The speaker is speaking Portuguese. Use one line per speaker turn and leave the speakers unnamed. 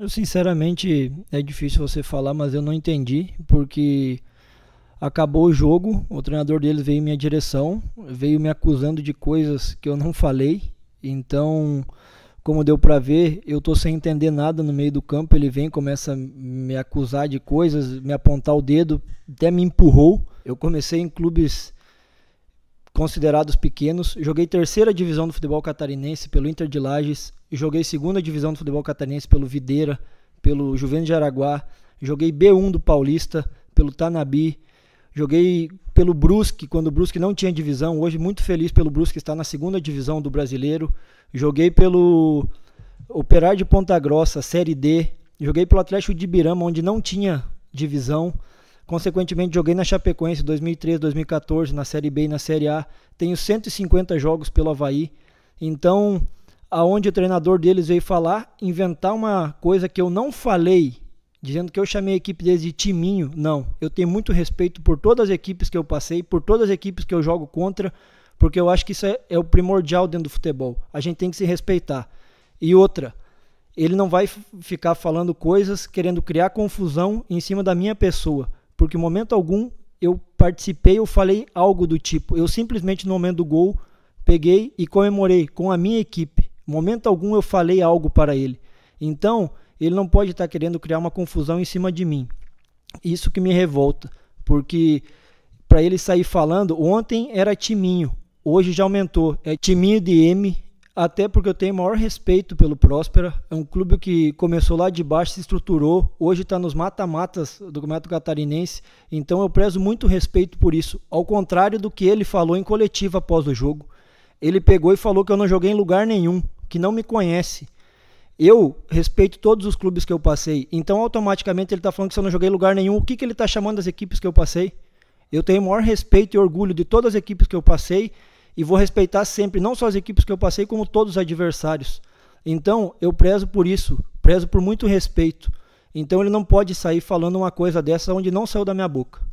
Eu sinceramente é difícil você falar, mas eu não entendi porque acabou o jogo, o treinador deles veio em minha direção, veio me acusando de coisas que eu não falei. Então, como deu para ver, eu tô sem entender nada no meio do campo, ele vem, começa a me acusar de coisas, me apontar o dedo, até me empurrou. Eu comecei em clubes considerados pequenos. Joguei terceira divisão do futebol catarinense pelo Inter de Lages, joguei segunda divisão do futebol catarinense pelo Videira, pelo Juventus de Araguá, joguei B1 do Paulista pelo Tanabi, joguei pelo Brusque quando o Brusque não tinha divisão. Hoje muito feliz pelo Brusque estar na segunda divisão do Brasileiro. Joguei pelo Operário de Ponta Grossa, Série D. Joguei pelo Atlético de Birama onde não tinha divisão. Consequentemente, joguei na Chapecoense 2013, 2014, na Série B e na Série A. Tenho 150 jogos pelo Havaí. Então, aonde o treinador deles veio falar, inventar uma coisa que eu não falei, dizendo que eu chamei a equipe deles de timinho. Não, eu tenho muito respeito por todas as equipes que eu passei, por todas as equipes que eu jogo contra, porque eu acho que isso é, é o primordial dentro do futebol. A gente tem que se respeitar. E outra, ele não vai ficar falando coisas querendo criar confusão em cima da minha pessoa porque em momento algum eu participei ou falei algo do tipo. Eu simplesmente no momento do gol peguei e comemorei com a minha equipe. Em momento algum eu falei algo para ele. Então, ele não pode estar querendo criar uma confusão em cima de mim. Isso que me revolta, porque para ele sair falando, ontem era timinho, hoje já aumentou, é timinho de M até porque eu tenho maior respeito pelo Próspera. É um clube que começou lá de baixo, se estruturou, hoje está nos mata-matas do Campeonato Catarinense. Então eu prezo muito respeito por isso. Ao contrário do que ele falou em coletiva após o jogo, ele pegou e falou que eu não joguei em lugar nenhum, que não me conhece. Eu respeito todos os clubes que eu passei, então automaticamente ele está falando que se eu não joguei em lugar nenhum, o que, que ele está chamando das equipes que eu passei? Eu tenho o maior respeito e orgulho de todas as equipes que eu passei e vou respeitar sempre não só as equipes que eu passei, como todos os adversários. Então, eu prezo por isso, prezo por muito respeito. Então, ele não pode sair falando uma coisa dessa onde não saiu da minha boca.